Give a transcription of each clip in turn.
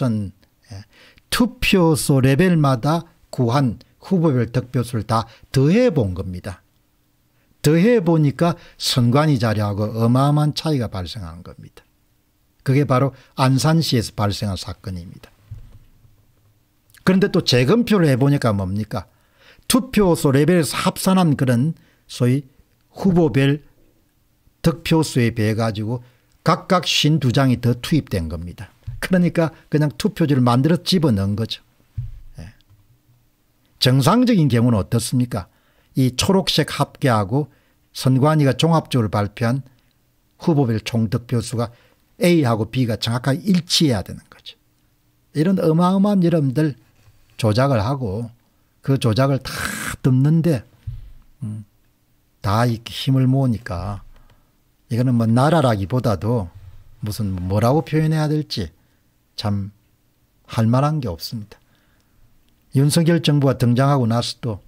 전 예, 투표소 레벨마다 구한 후보별 득표수를 다 더해 본 겁니다. 더해 보니까 선관위 자료하고 어마어마한 차이가 발생한 겁니다. 그게 바로 안산시에서 발생한 사건입니다. 그런데 또 재검표를 해보니까 뭡니까? 투표소 레벨에서 합산한 그런 소위 후보별 득표수에 비해 가지고 각각 52장이 더 투입된 겁니다. 그러니까 그냥 투표지를 만들어 집어넣은 거죠. 예. 정상적인 경우는 어떻습니까? 이 초록색 합계하고 선관위가 종합적으로 발표한 후보별 총득표수가 A하고 B가 정확하게 일치해야 되는 거죠. 이런 어마어마한 여러분들 조작을 하고 그 조작을 다 덮는데 음, 다 힘을 모으니까 이거는 뭐 나라라기보다도 무슨 뭐라고 표현해야 될지 참할 만한 게 없습니다. 윤석열 정부가 등장하고 나서도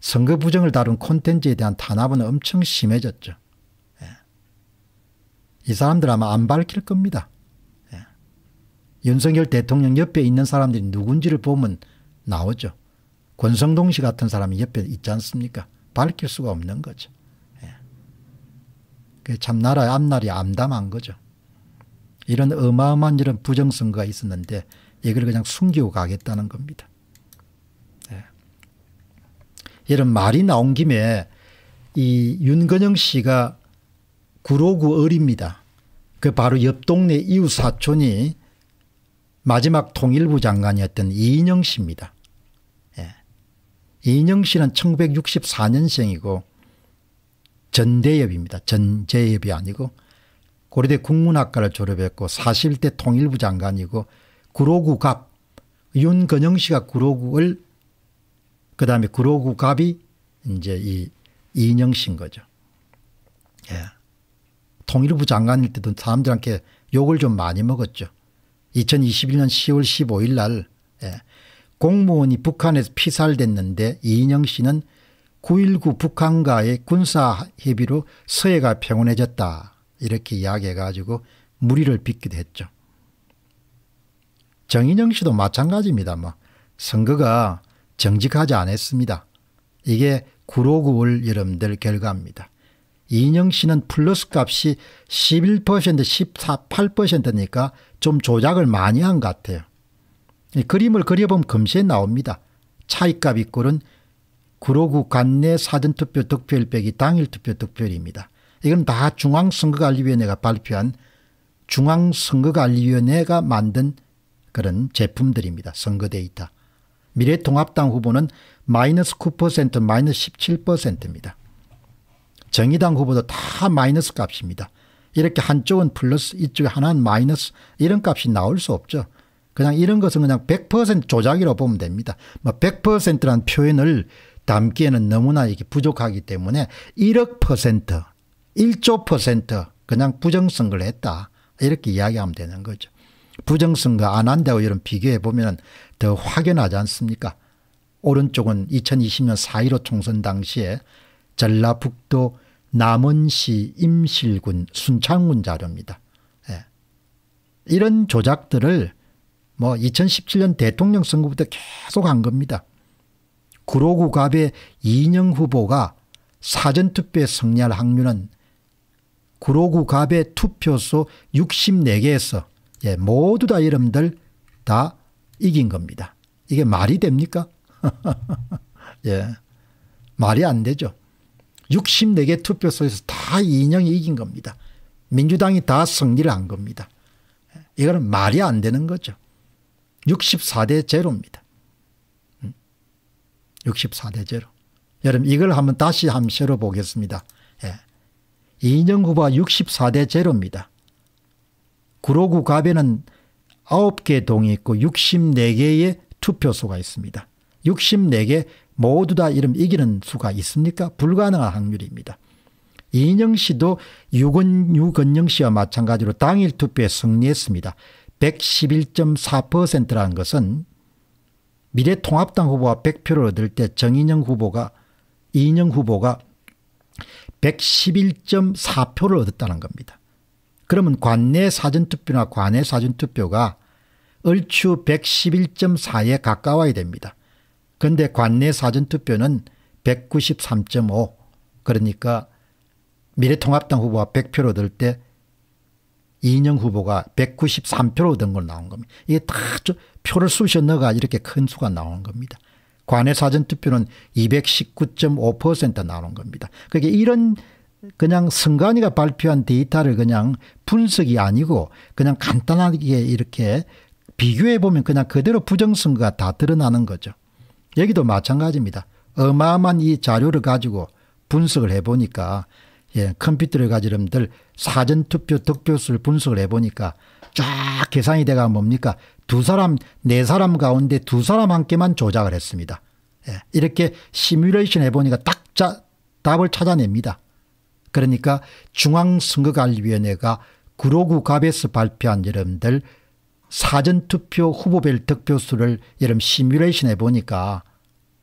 선거 부정을 다룬 콘텐츠에 대한 탄압은 엄청 심해졌죠. 예. 이 사람들 아마 안 밝힐 겁니다. 예. 윤석열 대통령 옆에 있는 사람들이 누군지를 보면 나오죠. 권성동 씨 같은 사람이 옆에 있지 않습니까? 밝힐 수가 없는 거죠. 예. 그참 나라의 앞날이 암담한 거죠. 이런 어마어마한 이런 부정선거가 있었는데 이걸 그냥 숨기고 가겠다는 겁니다. 네. 이런 말이 나온 김에 이 윤건영 씨가 구로구 을입니다. 그 바로 옆 동네 이웃 사촌이 마지막 통일부 장관이었던 이인영 씨입니다. 예. 이인영 씨는 1964년생이고 전대엽입니다. 전재엽이 아니고 고려대 국문학과를 졸업했고 41대 통일부 장관이고 구로구 갑 윤건영 씨가 구로구을그 다음에 구로구 갑이 이제 이 이인영 씨인 거죠. 예. 통일부 장관일 때도 사람들한테 욕을 좀 많이 먹었죠. 2021년 10월 15일 날 예. 공무원이 북한에서 피살됐는데 이인영 씨는 9.19 북한과의 군사협의로 서해가 평온해졌다. 이렇게 이야기해가지고 무리를 빚기도 했죠. 정인영 씨도 마찬가지입니다. 뭐 선거가 정직하지 않았습니다. 이게 9로 9월 여러분들 결과입니다. 이인영 씨는 플러스 값이 11% 18%니까 좀 조작을 많이 한 것 같아요. 그림을 그려보면 금세 나옵니다. 차이값 이꼴은 959 관내 사전투표 득표일 빼기 당일 투표 득표율입니다. 이건 다 중앙선거관리위원회가 발표한 중앙선거관리위원회가 만든 그런 제품들입니다. 선거 데이터. 미래통합당 후보는 마이너스 9% 마이너스 17%입니다. 정의당 후보도 다 마이너스 값입니다. 이렇게 한쪽은 플러스 이쪽에 하나는 마이너스 이런 값이 나올 수 없죠. 그냥 이런 것은 그냥 100% 조작이라고 보면 됩니다. 뭐1 0 0라는 표현을 담기에는 너무나 이게 부족하기 때문에 1억 퍼센트 1조 퍼센트 그냥 부정선거를 했다. 이렇게 이야기하면 되는 거죠. 부정선거 안 한다고 이런 비교해 보면 더 확연하지 않습니까? 오른쪽은 2020년 4.15 총선 당시에 전라북도 남원시 임실군 순창군 자료입니다. 예. 이런 조작들을 뭐 2017년 대통령 선거부터 계속 한 겁니다. 구로구갑의 이인영 후보가 사전투표에 승리할 확률은 구로구 갑의 투표소 64개에서 예, 모두 다이름들다 이긴 겁니다. 이게 말이 됩니까? 예. 말이 안 되죠. 64개 투표소에서 다인영이 이긴 겁니다. 민주당이 다 승리를 한 겁니다. 이거는 말이 안 되는 거죠. 64대 제로입니다. 64대 음? 제로. 여러분 이걸 한번 다시 한번 셔러 보겠습니다. 예. 이인영구가 64대 제로입니다. 구로구 갑에는 9개 동이 있고 64개의 투표소가 있습니다. 64개 모두 다 이름 이기는 수가 있습니까? 불가능한 확률입니다. 이인영 씨도 유건, 유건영 씨와 마찬가지로 당일 투표에 승리했습니다. 111.4%라는 것은 미래통합당 후보가 100표를 얻을 때 정인영 후보가 이인영 후보가 111.4표를 얻었다는 겁니다. 그러면 관내 사전투표나 관외 사전투표가 얼추 111.4에 가까워야 됩니다. 그런데 관내 사전투표는 193.5 그러니까 미래통합당 후보가 100표를 얻을 때 이인영 후보가 193표를 얻은 걸 나온 겁니다. 이게 다 표를 쑤셔 넣어가 이렇게 큰 수가 나온 겁니다. 관외 사전투표는 219.5% 나온 겁니다. 그게 그러니까 이런 그냥 선관위가 발표한 데이터를 그냥 분석이 아니고 그냥 간단하게 이렇게 비교해 보면 그냥 그대로 부정선거가 다 드러나는 거죠. 여기도 마찬가지입니다. 어마어마한 이 자료를 가지고 분석을 해보니까 예, 컴퓨터를 가지름들 사전투표 득표수를 분석을 해보니까 쫙 계산이 돼가 뭡니까 두 사람, 네 사람 가운데 두 사람한테만 조작을 했습니다. 예, 이렇게 시뮬레이션 해보니까 딱 자, 답을 찾아냅니다. 그러니까 중앙선거관리위원회가 구로구 갑에서 발표한 여러분들 사전투표 후보별 득표수를 여러분 시뮬레이션 해보니까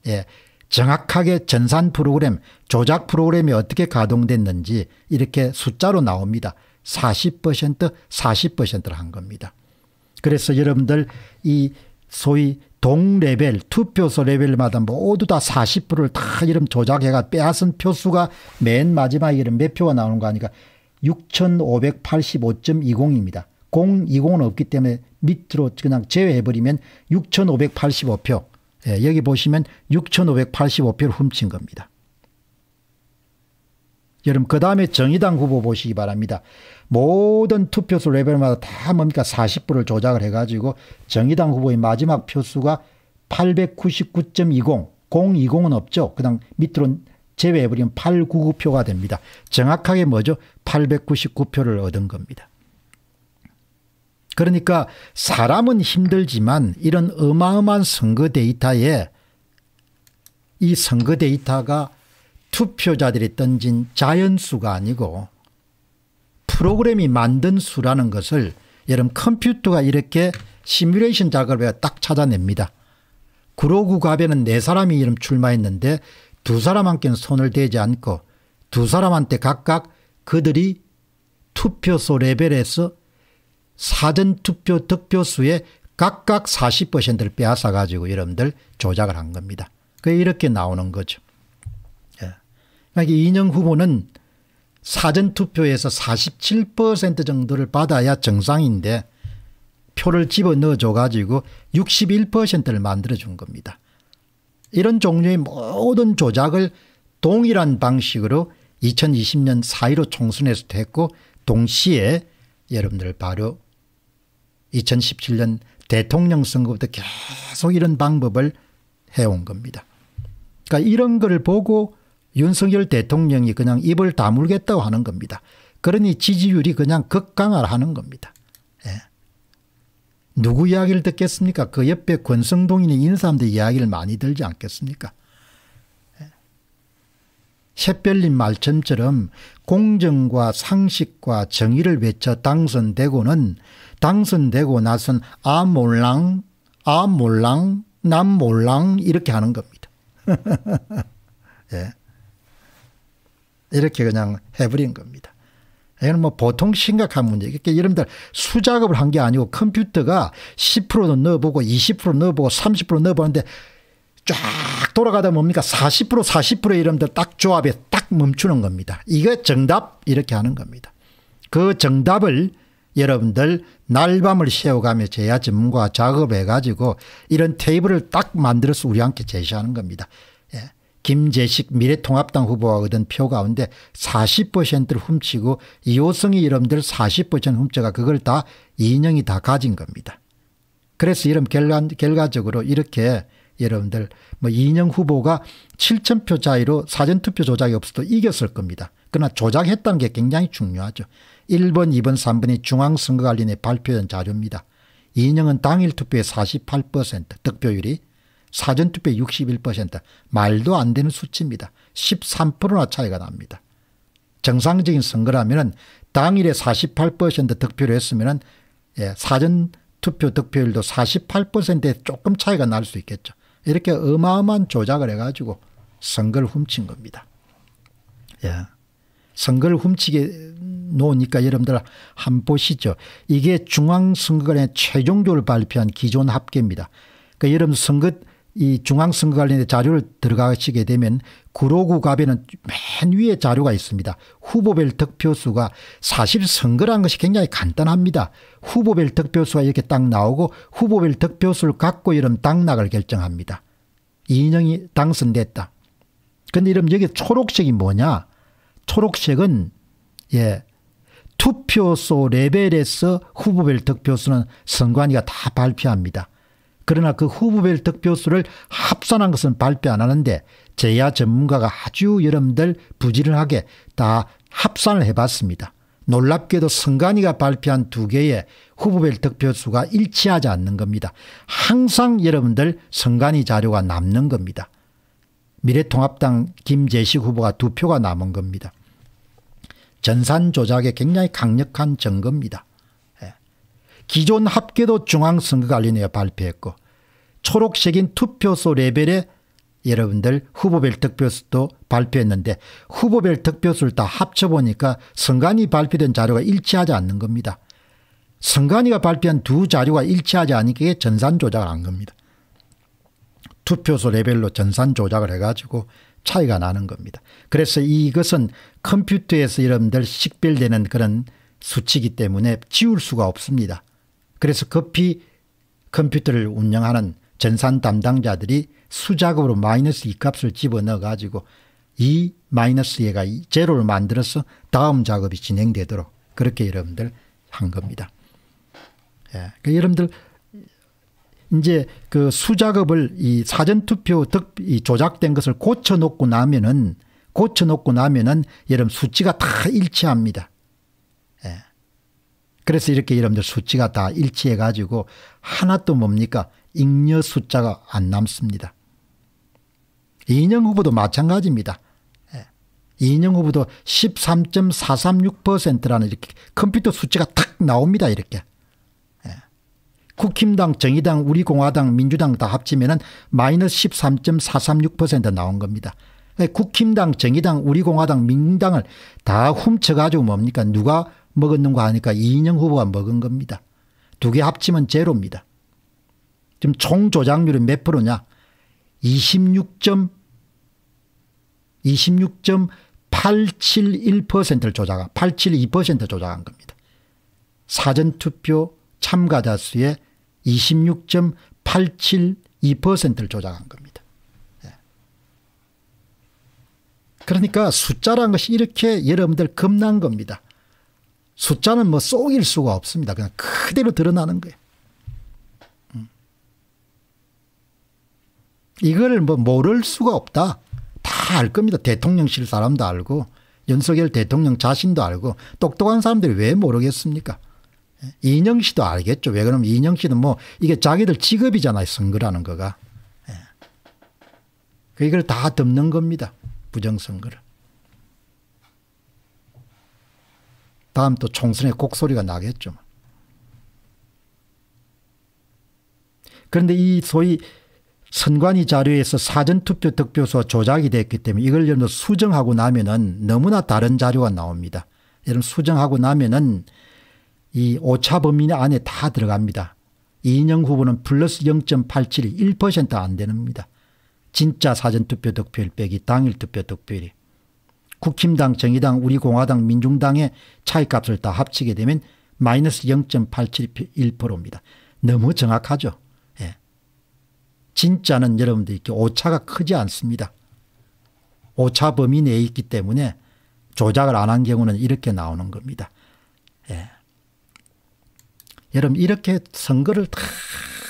예, 정확하게 전산 프로그램 조작 프로그램이 어떻게 가동됐는지 이렇게 숫자로 나옵니다. 40% 40%를 한 겁니다. 그래서 여러분들 이 소위 동레벨 투표소 레벨마다 모두 다 40%를 다 이름 조작해가 빼앗은 표수가 맨 마지막에 이런 몇 표가 나오는 거 아니까 6585.20입니다. 020은 없기 때문에 밑으로 그냥 제외해버리면 6585표 예, 여기 보시면 6585표를 훔친 겁니다. 여러분 그 다음에 정의당 후보 보시기 바랍니다. 모든 투표수 레벨마다 다 뭡니까 40%를 조작을 해가지고 정의당 후보의 마지막 표수가 899.20 020은 없죠. 그다 밑으로 제외해버리면 899표가 됩니다. 정확하게 뭐죠? 899표를 얻은 겁니다. 그러니까 사람은 힘들지만 이런 어마어마한 선거 데이터에 이 선거 데이터가 투표자들이 던진 자연수가 아니고 프로그램이 만든 수라는 것을 여러분 컴퓨터가 이렇게 시뮬레이션 작업을 딱 찾아냅니다. 구로구 갑에는 네 사람이 이름 출마했는데 두 사람한테는 손을 대지 않고 두 사람한테 각각 그들이 투표소 레벨에서 사전투표 득표수에 각각 40%를 빼앗아 가지고 여러분들 조작을 한 겁니다. 그 이렇게 나오는 거죠. 그러니 이인영 후보는 사전투표에서 47% 정도를 받아야 정상인데 표를 집어넣어줘 가지고 61%를 만들어준 겁니다. 이런 종류의 모든 조작을 동일한 방식으로 2020년 4.15 총선에서도 했고 동시에 여러분들 바로 2017년 대통령 선거부터 계속 이런 방법을 해온 겁니다. 그러니까 이런 걸 보고 윤석열 대통령이 그냥 입을 다물겠다고 하는 겁니다. 그러니 지지율이 그냥 극강화 하는 겁니다. 예. 누구 이야기를 듣겠습니까? 그 옆에 권성동이나 인사람들 이야기를 많이 들지 않겠습니까? 예. 샛별님 말씀처럼 공정과 상식과 정의를 외쳐 당선되고는 당선되고 나선 아 몰랑 아 몰랑 남 몰랑 이렇게 하는 겁니다. 예. 이렇게 그냥 해버린 겁니다. 이건 뭐 보통 심각한 문제. 그러니까 여러분들 수작업을 한 게 아니고 컴퓨터가 10%도 넣어보고 20% 넣어보고 30% 넣어보는데 쫙 돌아가다 뭡니까? 40% 40% 이러면 딱 조합에 딱 멈추는 겁니다. 이거 정답 이렇게 하는 겁니다. 그 정답을 여러분들 날밤을 새워가며 제야 전문가 작업해 가지고 이런 테이블을 딱 만들어서 우리 함께 제시하는 겁니다. 김재식 미래통합당 후보가 얻은 표 가운데 40%를 훔치고 이호성이 이름들 40% 훔쳐가 그걸 다인형이다 가진 겁니다. 그래서 이런 결과, 결과적으로 이렇게 여러분들 뭐인영 후보가 7천표 차이로 사전투표 조작이 없어도 이겼을 겁니다. 그러나 조작했다는 게 굉장히 중요하죠. 1번 2번 3번이 중앙선거관리의 발표된 자료입니다. 인영은 당일 투표의 48% 득표율이 사전투표 61% 말도 안 되는 수치입니다. 13%나 차이가 납니다. 정상적인 선거라면 당일에 48% 득표를 했으면 예, 사전투표 득표율도 48%에 조금 차이가 날 수 있겠죠. 이렇게 어마어마한 조작을 해가지고 선거를 훔친 겁니다. 예. 선거를 훔치게 놓으니까 여러분들 한 보시죠. 이게 중앙선거관의 최종조를 발표한 기존 합계입니다. 그러니까 여러분 선거 이 중앙선거 관련된 자료를 들어가시게 되면 구로구 갑에는 맨 위에 자료가 있습니다. 후보별 득표수가 사실 선거란 것이 굉장히 간단합니다. 후보별 득표수가 이렇게 딱 나오고 후보별 득표수를 갖고 이름 당락을 결정합니다. 이인영이 당선됐다. 근데 이름 여기 초록색이 뭐냐? 초록색은 예 투표소 레벨에서 후보별 득표수는 선관위가 다 발표합니다. 그러나 그 후보별 득표수를 합산한 것은 발표 안 하는데 제야 전문가가 아주 여러분들 부지런하게 다 합산을 해봤습니다. 놀랍게도 선관위가 발표한 두 개의 후보별 득표수가 일치하지 않는 겁니다. 항상 여러분들 선관위 자료가 남는 겁니다. 미래통합당 김재식 후보가 두 표가 남은 겁니다. 전산 조작에 굉장히 강력한 증거입니다. 예. 기존 합계도 중앙선거관리위원회가 발표했고 초록색인 투표소 레벨의 여러분들 후보별 득표수도 발표했는데 후보별 득표수를 다 합쳐보니까 선관위 발표된 자료가 일치하지 않는 겁니다. 선관위가 발표한 두 자료가 일치하지 않기에 으 전산 조작을 한 겁니다. 투표소 레벨로 전산 조작을 해가지고 차이가 나는 겁니다. 그래서 이것은 컴퓨터에서 여러분들 식별되는 그런 수치이기 때문에 지울 수가 없습니다. 그래서 급히 컴퓨터를 운영하는 전산 담당자들이 수작업으로 마이너스 이 값을 집어넣어 가지고 이 마이너스 얘가 이 제로를 만들어서 다음 작업이 진행되도록 그렇게 여러분들 한 겁니다. 예. 그 여러분들 이제 그 수작업을 이 사전투표 득, 이 조작된 것을 고쳐놓고 나면은 고쳐놓고 나면은 여러분 수치가 다 일치합니다. 예. 그래서 이렇게 여러분들 수치가 다 일치해가지고 하나 또 뭡니까 잉여 숫자가 안 남습니다. 이인영 후보도 마찬가지입니다. 예. 이인영 후보도 13.436%라는 이렇게 컴퓨터 수치가 탁 나옵니다. 이렇게. 예. 국힘당, 정의당, 우리공화당, 민주당 다 합치면 마이너스 13.436% 나온 겁니다. 예, 국힘당, 정의당, 우리공화당, 민당을 다 훔쳐가지고 뭡니까? 누가 먹었는가 하니까 이인영 후보가 먹은 겁니다. 두 개 합치면 제로입니다. 지금 총 조작률이 몇 프로냐? 2 6 26.871%를 조작, 872% 조작한 겁니다. 사전투표 참가자 수의 26.872%를 조작한 겁니다. 예. 그러니까 숫자라 것이 이렇게 여러분들 겁난 겁니다. 숫자는 뭐 속일 수가 없습니다. 그냥 그대로 드러나는 거예요. 이거를 뭐 모를 수가 없다. 다 알 겁니다. 대통령실 사람도 알고 연석열 대통령 자신도 알고 똑똑한 사람들이 왜 모르겠습니까? 예? 이인영 씨도 알겠죠. 왜 그러면 이인영 씨는 뭐 이게 자기들 직업이잖아요. 선거라는 거가. 예. 그 이걸 다 덮는 겁니다. 부정선거를. 다음 또 총선에 곡소리가 나겠죠. 그런데 이 소위 선관위 자료에서 사전투표 득표소 조작이 됐기 때문에 이걸 예를 들 수정하고 나면은 너무나 다른 자료가 나옵니다. 예를 수정하고 나면은 이 오차 범위 안에 다 들어갑니다. 이인영 후보는 플러스 0.87이 1%안 됩니다. 진짜 사전투표 득표율 빼기 당일 투표 득표율이. 국힘당, 정의당, 우리공화당, 민중당의 차이값을 다 합치게 되면 마이너스 0.871%입니다. 너무 정확하죠. 진짜는 여러분들 이렇게 오차가 크지 않습니다. 오차 범위 내에 있기 때문에 조작을 안 한 경우는 이렇게 나오는 겁니다. 예. 여러분 이렇게 선거를 다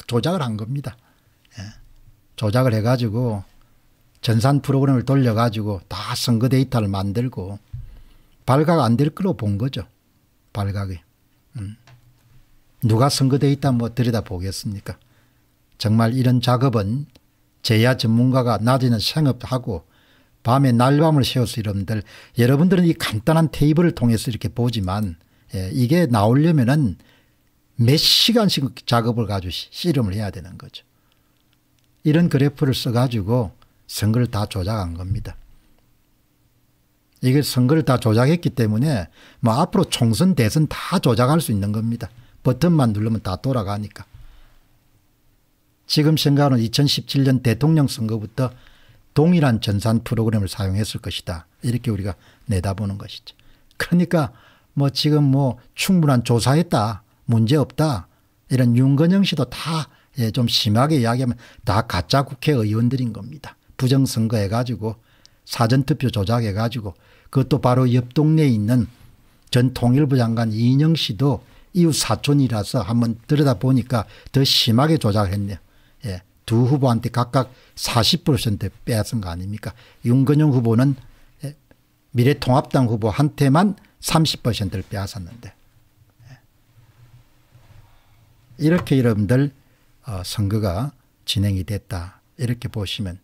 조작을 한 겁니다. 예. 조작을 해가지고 전산 프로그램을 돌려가지고 다 선거 데이터를 만들고 발각 안 될 거로 본 거죠. 발각이. 음. 누가 선거 데이터 뭐 들여다보겠습니까? 정말 이런 작업은 제야 전문가가 낮에는 생업하고 밤에 날밤을 세워서 여러분들 여러분들은 이 간단한 테이블을 통해서 이렇게 보지만 예, 이게 나오려면은 몇 시간씩 작업을 가지고 씨름을 해야 되는 거죠. 이런 그래프를 써가지고 선거를 다 조작한 겁니다. 이게 선거를 다 조작했기 때문에 뭐 앞으로 총선 대선 다 조작할 수 있는 겁니다. 버튼만 누르면 다 돌아가니까. 지금 생각하는 2017년 대통령 선거부터 동일한 전산 프로그램을 사용했을 것이다. 이렇게 우리가 내다보는 것이죠. 그러니까 뭐 지금 뭐 충분한 조사했다. 문제 없다. 이런 윤건영 씨도 다좀 예, 심하게 이야기하면 다 가짜 국회의원들인 겁니다. 부정선거 해가지고 사전투표 조작해가지고 그것도 바로 옆 동네에 있는 전 통일부 장관 이인영 씨도 이웃 사촌이라서 한번 들여다보니까 더 심하게 조작했네요. 두 후보한테 각각 40% 빼앗은 거 아닙니까? 윤건영 후보는 예, 미래통합당 후보한테만 30%를 빼앗았는데 예. 이렇게 여러분들 어, 선거가 진행이 됐다 이렇게 보시면